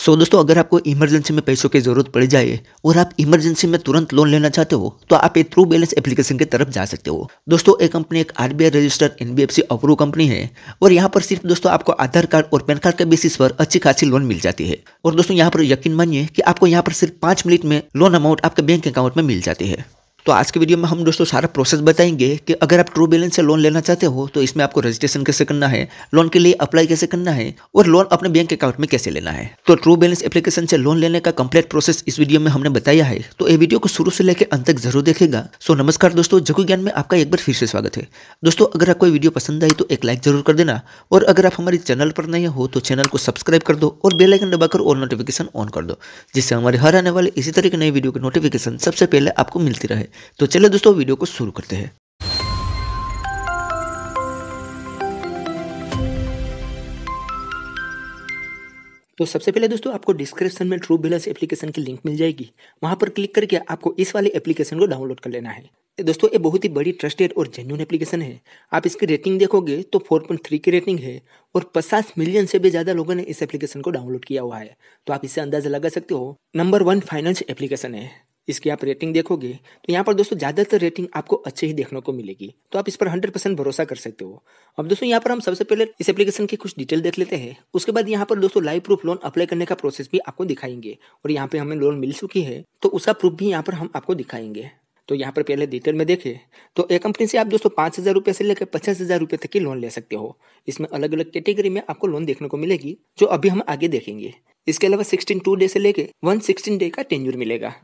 सो दोस्तों अगर आपको इमरजेंसी में पैसों की ज़रूरत पड़ जाए और आप इमरजेंसी में तुरंत लोन लेना चाहते हो तो आप ये थ्रू बैलेंस एप्लीकेशन की तरफ जा सकते हो दोस्तों एक कंपनी एक RBI registered NBFC approve company है और यहाँ पर सिर्फ दोस्तों आपको आधार कार्ड और पैन कार्ड के बेसिस पर अच्छी खासी लोन मिल जाती है और दोस्तों यहाँ पर यकीन मानिए कि आपको यहाँ पर सिर्फ पांच मिनट में लोन अमाउंट आपके बैंक अकाउंट में मिल जाती है तो आज के वीडियो में हम दोस्तों सारा प्रोसेस बताएंगे कि अगर आप ट्रू बैलेंस से लोन लेना चाहते हो तो इसमें आपको रजिस्ट्रेशन कैसे करना है लोन के लिए अप्लाई कैसे करना है और लोन अपने बैंक अकाउंट में कैसे लेना है तो ट्रू बैलेंस एप्लीकेशन से लोन लेने का कंप्लीट प्रोसेस इस वीडियो में हमने बताया है तो ये वीडियो को शुरू से लेकर अंत तक जरूर देखेगा सो नमस्कार दोस्तों जगू ज्ञान में आपका एक बार फिर से स्वागत है दोस्तों अगर आपको वीडियो पसंद आई तो एक लाइक जरूर कर देना और अगर आप हमारे चैनल पर नहीं हो तो चैनल को सब्सक्राइब कर दो और बेलाइकन दबाकर और नोटिफिकेशन ऑन कर दो जिससे हमारे हर आने वाले इसी तरह के नए वीडियो की नोटिफिकेशन सबसे पहले आपको मिलती रहे तो चलो दोस्तों वीडियो को शुरू करते हैं तो सबसे पहले दोस्तों आपको डिस्क्रिप्शन में ट्रू बिलर्स एप्लीकेशन की लिंक मिल जाएगी वहां पर क्लिक करके आपको इस वाले एप्लीकेशन को डाउनलोड कर लेना है तो दोस्तों ये बहुत ही बड़ी ट्रस्टेड और जेन्यून एप्लीकेशन है आप इसकी रेटिंग देखोगे तो 4.3 की रेटिंग है और 50 मिलियन से भी ज़्यादा लोगों ने इस एप्लीकेशन को डाउनलोड किया हुआ है तो आप इससे अंदाजा लगा सकते हो नंबर वन फाइनेंस एप्लीकेशन है इसकी आप रेटिंग देखोगे तो यहाँ पर दोस्तों ज़्यादातर रेटिंग आपको अच्छे ही देखने को मिलेगी तो आप इस पर हंड्रेड परसेंट भरोसा कर सकते हो अब दोस्तों यहाँ पर हम सबसे पहले इस एप्लीकेशन की कुछ डिटेल देख लेते हैं उसके बाद यहाँ पर दोस्तों लाइव प्रूफ लोन अप्लाई करने का प्रोसेस भी आपको दिखाएंगे और यहाँ पे हमें लोन मिल चुकी है तो उसका प्रूफ भी यहाँ पर हम आपको दिखाएंगे तो यहाँ पर पहले डिटेल में देखें तो एक कंपनी से आप दोस्तों पाँच हज़ार रुपये से लेकर पचास हज़ार रुपये तक की लोन ले सकते हो इसमें अलग अलग कैटेगरी में आपको लोन देखने को मिलेगी जो अभी हम आगे देखेंगे इसके अलावा सिक्सटीन टू डे से लेके वन सिक्सटीन डे का टेन्यूर मिलेगा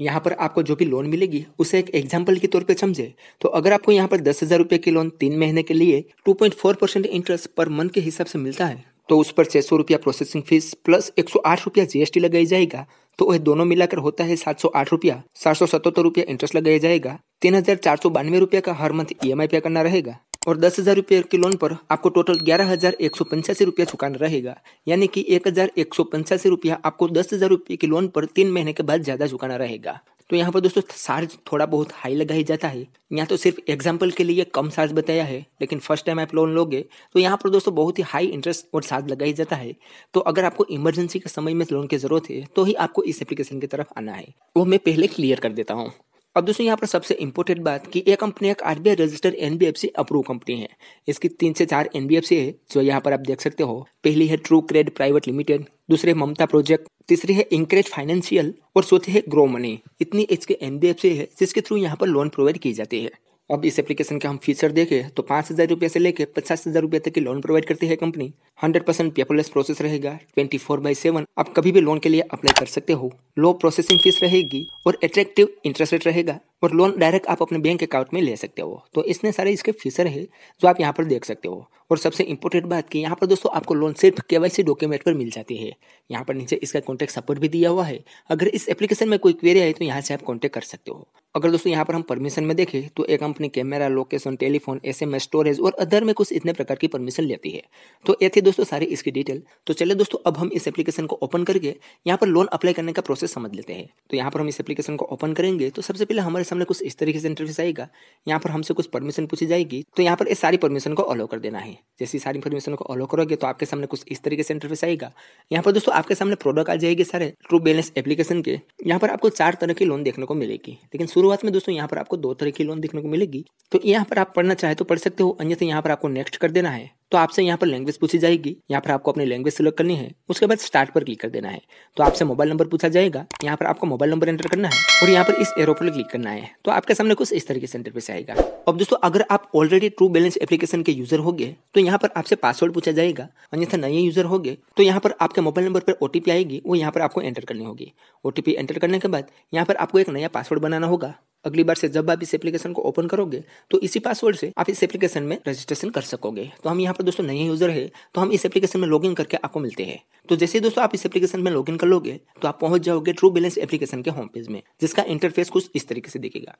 यहाँ पर आपको जो भी लोन मिलेगी उसे एक एग्जाम्पल के तौर पे समझे तो अगर आपको यहाँ पर दस हज़ार रुपये की लोन तीन महीने के लिए two point four percent interest per month के हिसाब से मिलता है तो उस पर छह सौ रुपया प्रोसेसिंग फीस प्लस एक सौ आठ रुपया जीएसटी लगाई जाएगा तो वह दोनों मिलाकर होता है सात सौ आठ रुपया सात सौ सतहत्तर रुपया इंटरेस्ट लगाया जाएगा तीन हजार चार सौ बानवे रुपया का हर मंथ ई एम आई पे करना रहेगा और दस हजार रुपये के लोन पर आपको टोटल ग्यारह हजार एक सौ पंचासी रुपया चुकाना रहेगा यानी कि एक हजार एक सौ पंचासी रुपया आपको दस हजार रुपये के लोन पर तीन महीने के बाद ज्यादा चुकाना रहेगा तो यहाँ पर दोस्तों चार्ज थोड़ा बहुत हाई ही जाता है यहाँ तो सिर्फ एग्जाम्पल के लिए कम चार्ज बताया है लेकिन फर्स्ट टाइम आप लोन लोगे तो यहाँ पर दोस्तों बहुत ही हाई इंटरेस्ट और चार्ज ही जाता है तो अगर आपको इमरजेंसी के समय में लोन की जरूरत है तो ही आपको इस एप्लीकेशन की तरफ आना है वो मैं पहले क्लियर कर देता हूँ अब दोस्तों यहाँ पर सबसे इम्पोर्टेंट बात कि ये कंपनी एक RBI registered NBFC approve company है इसकी तीन से चार एनबीएफसी है जो यहाँ पर आप देख सकते हो पहली है ट्रू क्रेड प्राइवेट लिमिटेड दूसरे ममता प्रोजेक्ट तीसरी है इंक्रेज फाइनेंशियल और चौथी है ग्रो मनी इतनी इसके एनबीएफसी है जिसके थ्रू यहाँ पर लोन प्रोवाइड की जाती है अब इस एप्लीकेशन का हम फीचर देखें तो पाँच हज़ार रुपये से लेकर पचास हज़ार रुपये तक की लोन प्रोवाइड करती है company hundred percent paperless process रहेगा ट्वेंटी फोर बाई सेवन आप कभी भी लोन के लिए अप्लाई कर सकते हो लो प्रोसेसिंग फीस रहेगी और अट्रैक्टिव इंटरेस्ट रेट रहेगा और लोन डायरेक्ट आप अपने बैंक अकाउंट में ले सकते हो तो इतने सारे इसके फीचर है जो आप यहाँ पर देख सकते हो और सबसे इंपॉर्टेंट बात की यहाँ पर दोस्तों आपको लोन सिर्फ के डॉक्यूमेंट पर मिल जाती है यहाँ पर नीचे इसका कॉन्टैक्ट सपोर्ट भी दिया हुआ है अगर इस एप्लीकेशन में कोई क्वेरी आई तो यहाँ से आप कॉन्टैक्ट कर सकते हो अगर दोस्तों यहाँ पर हम परमिशन में देखें तो एक company camera location telephone SMS storage और अदर में कुछ इतने प्रकार की परमिशन लेती है तो ये थी दोस्तों सारी इसकी डिटेल तो चलिए दोस्तों अब हम इस एप्लीकेशन को ओपन करके यहाँ पर लोन अप्लाई करने का प्रोसेस समझ लेते हैं तो यहाँ पर हम इस एप्लीकेशन को ओपन करेंगे तो सबसे पहले हमारे सामने कुछ इस तरीके से इंटरव्यूस आएगा यहाँ पर हमसे कुछ परमिशन पूछी जाएगी तो यहाँ पर इस सारी परमिशन को अलो कर देना है जैसे सारी परमिशन को अलो करोगे तो आपके सामने कुछ इस तरीके से इंटरव्यूस आएगा यहाँ पर दोस्तों आपके सामने प्रोडक्ट आ जाएगी सारे ट्रू बैलेंस एप्लीकेशन के यहाँ पर आपको चार तरह की लोन देखने को मिलेगी लेकिन शुरू शुरुआत में दोस्तों यहाँ पर आपको दो तरह की लोन देखने को मिलेगी तो यहाँ पर आप पढ़ना चाहे तो पढ़ सकते हो अन्यथा यहाँ पर आपको नेक्स्ट कर देना है तो आपसे यहाँ पर लैंग्वेज पूछी जाएगी यहाँ पर आपको अपनी लैंग्वेज सिलेक्ट करनी है उसके बाद स्टार्ट पर क्लिक कर देना है तो आपसे मोबाइल नंबर पूछा जाएगा यहाँ पर आपको मोबाइल नंबर एंटर करना है और यहाँ पर इस एरो पर क्लिक करना है तो आपके सामने कुछ इस तरीके से इंटरफेस आएगा अब दोस्तों अगर आप ऑलरेडी ट्रू बैलेंस एप्लीकेशन के यूजर हो गए तो यहाँ पर आपसे पासवर्ड पूछा जाएगा अन्यथा नए यूजर हो गए तो यहाँ पर आपके मोबाइल नंबर पर ओटीपी आएगी वो यहाँ पर आपको एंटर करनी होगी ओटीपी एंटर करने के बाद यहाँ पर आपको एक नया पासवर्ड बनाना होगा अगली बार से जब आप इस एप्लीकेशन को ओपन करोगे तो इसी पासवर्ड से आप इस एप्लीकेशन में रजिस्ट्रेशन कर सकोगे तो हम यहाँ पर दोस्तों नए यूजर है तो हम इस एप्लीकेशन में लॉगिन करके आपको मिलते हैं तो जैसे दोस्तों आप इस एप्लीकेशन में लॉगिन कर लोगे तो आप पहुंच जाओगे ट्रू बैलेंस एप्लीकेशन के होम पेज में जिसका इंटरफेस कुछ इस तरीके से दिखेगा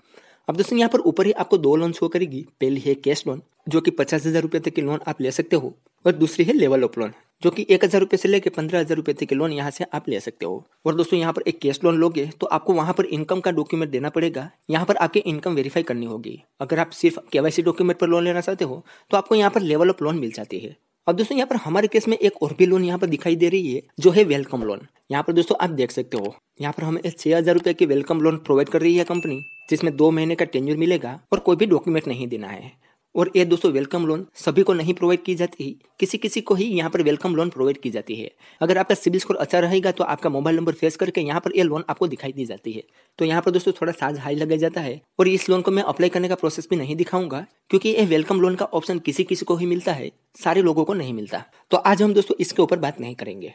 अब दोस्तों यहाँ पर ऊपर ही आपको दो लोन शो करेगी पहली है कैश लोन जो कि पचास हजार रुपए तक की लोन आप ले सकते हो और दूसरी है लेवल ऑफ लोन जो कि एक हज़ार रुपये से लेकर पंद्रह हज़ार रुपये तक के लोन यहाँ से आप ले सकते हो और दोस्तों यहाँ पर एक कैश लोन लोगे तो आपको वहाँ पर इनकम का डॉक्यूमेंट देना पड़ेगा यहाँ पर आपकी इनकम वेरीफाई करनी होगी अगर आप सिर्फ केवाईसी डॉक्यूमेंट पर लोन लेना चाहते हो तो आपको यहाँ पर लेवल ऑफ लोन मिल जाती है और दोस्तों यहाँ पर हमारे केस में एक और भी लोन यहाँ पर दिखाई दे रही है जो है वेलकम लोन यहाँ पर दोस्तों आप देख सकते हो यहाँ पर हमें छह हजार रुपए की वेलकम लोन प्रोवाइड कर रही है कंपनी जिसमें दो महीने का टेन्यूर मिलेगा और कोई भी डॉक्यूमेंट नहीं देना है और ये दोस्तों वेलकम लोन सभी को नहीं प्रोवाइड की जाती है किसी किसी को ही यहाँ पर वेलकम लोन प्रोवाइड की जाती है अगर आपका सिविल स्कोर अच्छा रहेगा तो आपका मोबाइल नंबर फेस करके यहाँ पर ये लोन आपको दिखाई दी जाती है तो यहाँ पर दोस्तों थोड़ा साज हाई लगाया जाता है और इस लोन को मैं अप्लाई करने का प्रोसेस भी नहीं दिखाऊंगा क्योंकि ये वेलकम लोन का ऑप्शन किसी किसी को ही मिलता है सारे लोगों को नहीं मिलता तो आज हम दोस्तों इसके ऊपर बात नहीं करेंगे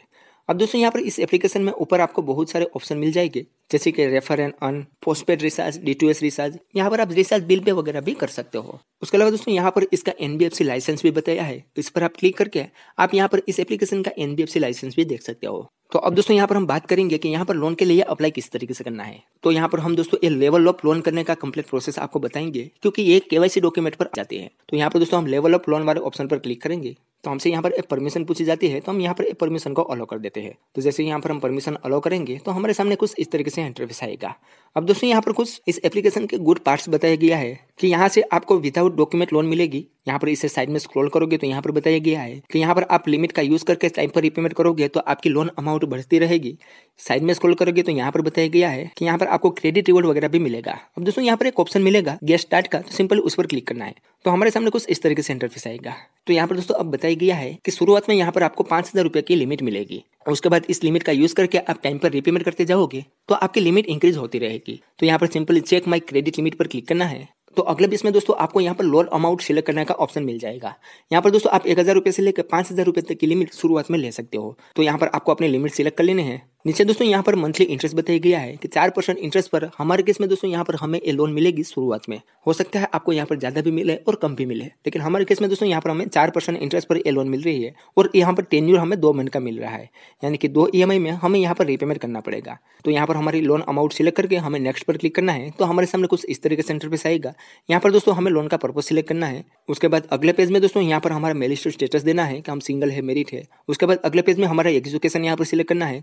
अब दोस्तों यहाँ पर इस एप्लीकेशन में ऊपर आपको बहुत सारे ऑप्शन मिल जाएंगे जैसे कि refer and earn postpaid recharge D to S recharge यहाँ पर आप रिचार्ज बिल पे वगैरह भी कर सकते हो उसके अलावा दोस्तों यहाँ पर इसका एनबीएफसी लाइसेंस भी बताया है इस पर आप क्लिक करके आप यहाँ पर इस एप्लीकेशन का एनबीएफसी लाइसेंस भी देख सकते हो तो अब दोस्तों यहाँ पर हम बात करेंगे कि यहाँ पर लोन के लिए अप्लाई किस तरीके से करना है तो यहाँ पर हम दोस्तों ये लेवल ऑफ लोन करने का कम्प्लीट प्रोसेस आपको बताएंगे क्योंकि ये केवाईसी डॉक्यूमेंट पर जाते हैं तो यहाँ पर दोस्तों हम लेवल ऑफ लोन वाले ऑप्शन पर क्लिक करेंगे तो हमसे यहाँ पर परमिशन पूछी जाती है तो हम यहाँ पर परमिशन को अलाउ कर देते हैं तो जैसे यहाँ पर हम परमिशन अलाउ करेंगे तो हमारे सामने कुछ इस तरीके से इंटरफेस आएगा अब दोस्तों यहाँ पर कुछ इस एप्लीकेशन के गुड पार्ट्स बताया गया है कि यहाँ से आपको विदाउट डॉक्यूमेंट लोन मिलेगी यहाँ पर इसे साइड में स्क्रॉल करोगे तो यहाँ पर बताया गया है कि यहाँ पर आप लिमिट का यूज करके टाइम पर रिपेमेंट करोगे तो आपकी लोन अमाउंट बढ़ती रहेगी साइड में स्क्रॉल करोगे तो यहाँ पर बताया गया है कि यहाँ पर आपको क्रेडिट रिवॉर्ड वगैरह भी मिलेगा अब दोस्तों यहाँ पर एक ऑप्शन मिलेगा गेस्ट स्टार्ट का तो सिंपल उस पर क्लिक करना है तो हमारे सामने कुछ इस तरीके से इंटरफेस आएगा तो यहाँ पर दोस्तों अब बताया बताया गया है कि शुरुआत में यहाँ पर आपको पांच हजार रुपए की लिमिट मिलेगी और उसके बाद इस लिमिट का यूज करके आप टाइम पर रिपेमेंट करते जाओगे तो आपकी लिमिट इंक्रीज होती रहेगी तो यहाँ पर simple check my credit limit पर क्लिक करना है तो अगले बीस में दोस्तों आपको यहाँ पर लोअर अमाउंट सिलेक्ट करने का ऑप्शन मिल जाएगा यहाँ पर दोस्तों आप एक हज़ार रुपए से लेकर पांच हज़ार रुपए तक की लिमिट शुरुआत में ले सकते हो तो यहाँ पर आपको अपने लिमिट सिलेक्ट कर लेने हैं नीचे दोस्तों यहाँ पर मंथली इंटरेस्ट बताया गया है कि चार परसेंट इंटरेस्ट पर हमारे केस में दोस्तों यहाँ पर हमें ये लोन मिलेगी शुरुआत में हो सकता है आपको यहाँ पर ज्यादा भी मिले और कम भी मिले लेकिन हमारे केस में दोस्तों यहाँ पर हमें चार परसेंट इंटरेस्ट पर ये लोन मिल रही है और यहाँ पर टेन्यूर हमें दो महीने का मिल रहा है यानी कि दो ई में हमें यहाँ पर रिपेमेंट करना पड़ेगा तो यहाँ पर हमारी लोन अमाउंट सिलेक्ट करके हमें नेक्स्ट पर क्लिक करना है तो हमारे सामने कुछ इस तरीके से इंटरफेस आएगा यहाँ पर दोस्तों हमें लोन का पर्पज सिलेक्ट करना है उसके बाद अगले पेज में दोस्तों यहाँ पर हमारा मेरिस्ट स्टेटस देना है कि हम सिंगल है मेरिट है उसके बाद अगले पेज में हमारा एजुकेशन यहाँ पर सिलेक्ट करना है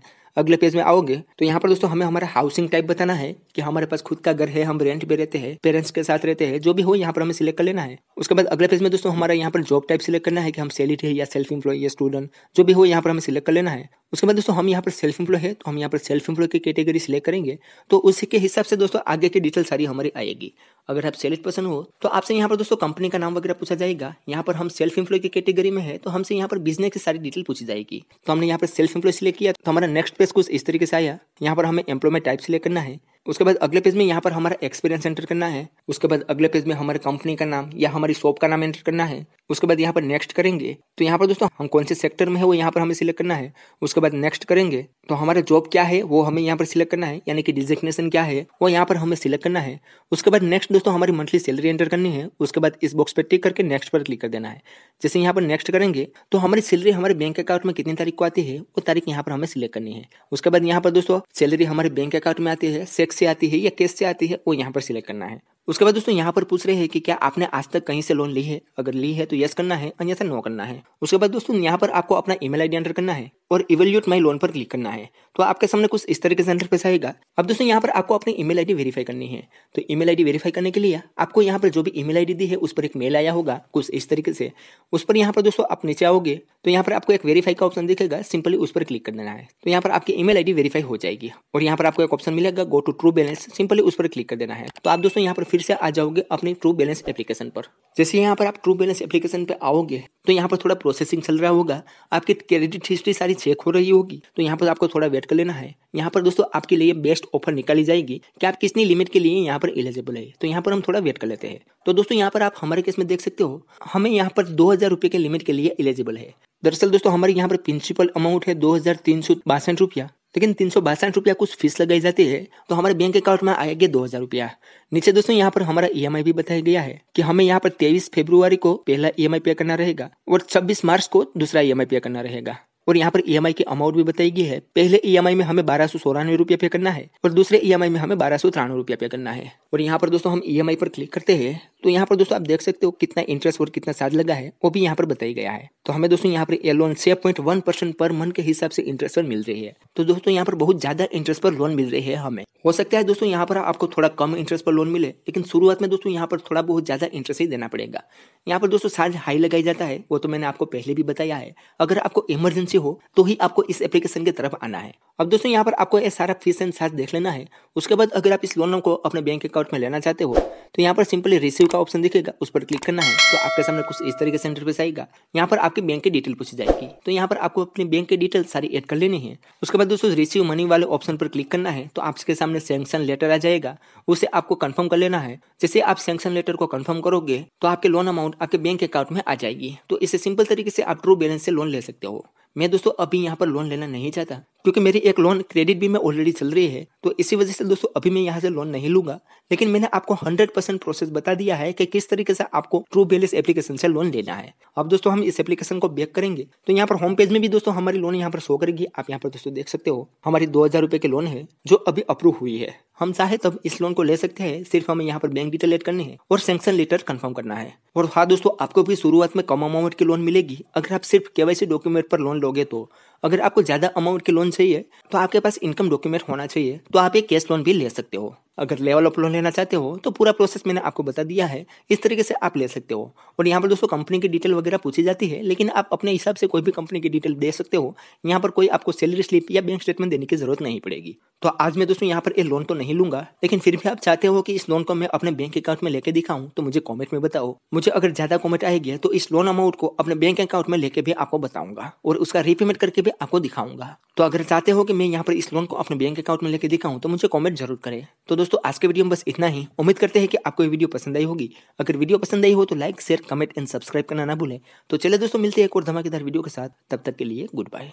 अगले पेज में आओगे तो यहाँ पर दोस्तों हमें हमारा हाउसिंग टाइप बताना है कि हमारे पास खुद का घर है हम रेंट पे रहते हैं पेरेंट्स के साथ रहते हैं जो भी हो यहाँ पर हमें सिलेक्ट कर लेना है उसके बाद अगले पेज में दोस्तों हमारा यहाँ पर जॉब टाइप सिलेक्ट करना है कि हम सेलिट है या सेल्फ एम्प्लॉय या स्टूडेंट जो भी हो यहाँ पर हमें सिलेक्ट कर लेना है उसके बाद दोस्तों हम यहाँ पर सेल्फ एम्प्लॉय है तो हम यहाँ पर सेल्फ एम्प्लॉय की कैटेगरी सिलेक्ट करेंगे तो उसके हिसाब से दोस्तों आगे की डिटेल सारी हमारी आएगी अगर आप सेल्स पर्सन हो तो आपसे यहाँ पर दोस्तों कंपनी का नाम वगैरह पूछा जाएगा यहाँ पर हम सेल्फ एम्प्लॉय की कैटेगरी में है तो हमसे यहाँ पर बिजनेस की सारी डिटेल पूछी जाएगी तो हमने यहाँ पर सेल्फ एम्प्लॉय सिलेक्ट किया तो हमारा नेक्स्ट पेज कुछ इस तरीके से आया यहाँ पर हमें एम्प्लॉयमेंट टाइप सिलेक्ट करना है उसके बाद अगले पेज में यहाँ पर हमारा एक्सपीरियंस एंटर करना है उसके बाद अगले पेज में हमारे कंपनी का नाम या हमारी शॉप का नाम एंटर करना है उसके बाद यहाँ पर नेक्स्ट करेंगे तो यहाँ पर दोस्तों हम कौन से सेक्टर में है वो यहाँ पर हमें सिलेक्ट करना है उसके बाद नेक्स्ट करेंगे तो हमारा जॉब क्या है वो हमें यहाँ पर सिलेक्ट करना है यानी कि डिजिग्नेशन क्या है वो यहाँ पर हमें सिलेक्ट करना है उसके बाद नेक्स्ट दोस्तों हमारी मंथली सैलरी एंटर करनी है उसके बाद इस बॉक्स पर टिक करके नेक्स्ट पर क्लिक कर देना है जैसे यहाँ पर नेक्स्ट करेंगे तो हमारी सैलरी हमारे बैंक अकाउंट में कितनी तारीख को आती है वो तारीख यहाँ पर हमें सिलेक्ट करनी है उसके बाद यहाँ पर दोस्तों सैलरी हमारे बैंक अकाउंट में आती है सेक से आती है या कैश से आती है वो यहाँ पर सिलेक्ट करना है उसके बाद दोस्तों यहाँ पर पूछ रहे हैं कि क्या आपने आज तक कहीं से लोन ली है अगर ली है तो यस करना है अन्यथा नो करना है उसके बाद दोस्तों यहाँ पर आपको अपना ईमेल आईडी एंटर करना है और इवेल्यूट माई लोन पर क्लिक करना है तो आपके सामने कुछ इस तरीके से इंटरफेस आएगा अब दोस्तों यहाँ पर आपको अपनी ईमेल आईडी वेरीफाई करनी है तो ईमेल आईडी वेरीफाई करने के लिए आपको यहाँ पर जो भी ईमेल आईडी दी है उस पर एक मेल आया होगा कुछ इस तरीके से उस पर यहाँ पर दोस्तों आप नीचे आओगे तो यहाँ पर आपको एक वेरीफाई का ऑप्शन दिखेगा सिंपली उस पर क्लिक कर देना है तो यहाँ पर आपकी ईमेल आईडी वेरीफाई हो जाएगी और यहाँ पर आपको एक ऑप्शन मिलेगा go to True Balance simply उस पर क्लिक कर देना है तो आप दोस्तों यहाँ पर फिर से आ जाओगे अपने ट्रू बैलेंस एप्लीकेशन पर जैसे यहाँ पर आप ट्रू बैलेंस एप्लीकेशन पर आओगे तो यहाँ पर थोड़ा प्रोसेसिंग चल रहा होगा आपकी क्रेडिट हिस्ट्री सारी चेक हो रही होगी तो यहाँ पर आपको थोड़ा वेट कर लेना है यहाँ पर दोस्तों आपके लिए बेस्ट ऑफर निकाली जाएगी कि आप किसनी लिमिट के लिए यहाँ पर एलिजिबल है तो यहाँ पर हम थोड़ा वेट कर लेते हैं तो दोस्तों यहाँ पर आप हमारे केस में देख सकते हो हमें यहाँ पर दो हजार रुपये के लिमिट के लिए एलिजिबल है दरअसल दोस्तों हमारे यहाँ पर प्रिंसिपल अमाउंट है दो हजार तीन सौ बासठ रुपया लेकिन तीन सौ बासठ रुपया कुछ फीस लगाई जाती है तो हमारे बैंक अकाउंट में आएगा दो हज़ार रुपया नीचे दोस्तों यहाँ पर हमारा ई e भी बताया गया है कि हमें यहाँ पर तेईस फेब्रुआरी को पहला ई e पे करना रहेगा और छब्बीस मार्च को दूसरा ई e पे करना रहेगा और यहाँ पर ई e की अमाउंट भी बताई गई है पहले ई e में हमें बारह सौ सोरानवे रुपया पे करना है और दूसरे ई e में हमें बारह सौ तिरानवे रुपया पे करना है और यहाँ पर दोस्तों हम ई पर क्लिक करते हैं तो यहाँ पर दोस्तों आप देख सकते हो कितना इंटरेस्ट और कितना चार्ज लगा है वो भी यहाँ पर बताया गया है तो हमें दोस्तों यहाँ पर ये लोन छह point one percent per month के हिसाब से इंटरेस्ट पर मिल रही है तो दोस्तों यहाँ पर बहुत ज्यादा इंटरेस्ट पर लोन मिल रही है हमें हो सकता है दोस्तों यहाँ पर आपको थोड़ा कम इंटरेस्ट पर लोन मिले लेकिन शुरुआत में दोस्तों यहाँ पर थोड़ा बहुत ज्यादा इंटरेस्ट ही देना पड़ेगा यहाँ पर दोस्तों चार्ज हाई लगाया जाता है वो तो मैंने आपको पहले भी बताया है अगर आपको इमरजेंसी हो तो ही आपको इस एप्लीकेशन की तरफ आना है अब दोस्तों यहाँ पर आपको ये सारा फीस एंड चार्ज देख लेना है उसके बाद अगर आप इस लोन को अपने बैंक अकाउंट में लेना चाहते हो तो यहाँ पर सिंपली रिसीव का ऑप्शन दिखेगा उस पर क्लिक करना है तो आपके सामने कुछ इस तरीके से इंटरफेस आएगा यहाँ पर आपके बैंक की डिटेल पूछी जाएगी तो यहाँ पर आपको अपने बैंक की डिटेल सारी एड कर लेनी है उसके बाद दोस्तों रिसीव मनी वाले ऑप्शन पर क्लिक करना है तो आपके सामने सैंक्शन लेटर आ जाएगा उसे आपको कन्फर्म कर लेना है जैसे आप सैंक्शन लेटर को कन्फर्म करोगे तो आपके लोन अमाउंट आपके बैंक अकाउंट में आ जाएगी तो इसे सिंपल तरीके से आप ट्रू बैलेंस से लोन ले सकते हो मैं दोस्तों अभी यहाँ पर लोन लेना नहीं चाहता क्योंकि मेरी एक लोन क्रेडिट भी मैं ऑलरेडी चल रही है तो इसी वजह से दोस्तों अभी मैं यहाँ से लोन नहीं लूंगा लेकिन मैंने आपको 100 परसेंट प्रोसेस बता दिया है कि किस तरीके से आपको ट्रू बैलेंस एप्लीकेशन से लोन लेना है अब दोस्तों हम इस एप्लीकेशन को बैक करेंगे तो यहाँ पर होम पेज में भी दोस्तों हमारी लोन यहाँ पर शो करेगी आप यहाँ पर दोस्तों देख सकते हो हमारी दो हजार की लोन है जो अभी अप्रूव हुई है हम चाहे तब तो इस लोन को ले सकते हैं सिर्फ हमें यहाँ पर बैंक डिटेल एड करनी है और सेंक्शन लेटर कंफर्म करना है और हाँ दोस्तों आपको भी शुरुआत में कम अमाउंट की लोन मिलेगी अगर आप सिर्फ केवाईसी डॉक्यूमेंट पर लोन लोगे तो अगर आपको ज्यादा अमाउंट की लोन चाहिए तो आपके पास इनकम डॉक्यूमेंट होना चाहिए तो आप एक कैश लोन भी ले सकते हो अगर लेवल ऑफ लोन लेना चाहते हो तो पूरा प्रोसेस मैंने आपको बता दिया है इस तरीके से आप ले सकते हो और यहाँ पर दोस्तों कंपनी की डिटेल वगैरह पूछी जाती है लेकिन आप अपने हिसाब से कोई भी कंपनी की डिटेल दे सकते हो यहाँ पर कोई आपको सैलरी स्लिप या बैंक स्टेटमेंट देने की जरूरत नहीं पड़ेगी तो आज मैं दोस्तों यहाँ पर ये लोन तो नहीं लूंगा लेकिन फिर भी आप चाहते हो कि इस लोन को मैं अपने बैंक अकाउंट में लेके दिखाऊँ तो मुझे कॉमेंट में बताओ मुझे अगर ज्यादा कॉमेंट आएगी तो इस लोन अमाउंट को अपने बैंक अकाउंट में लेके भी आपको बताऊंगा और उसका रीपेमेंट करके भी आपको दिखाऊंगा तो अगर चाहते हो कि मैं यहाँ पर इस लोन को अपने बैंक अकाउंट में लेके दिखाऊँ तो मुझे कॉमेंट जरूर करें तो दोस्तों दोस्तों आज के वीडियो में बस इतना ही उम्मीद करते हैं कि आपको ये वीडियो पसंद आई होगी अगर वीडियो पसंद आई हो तो like share comment and subscribe करना ना भूलें तो चले दोस्तों मिलते हैं एक और धमाकेदार वीडियो के साथ तब तक के लिए गुड बाय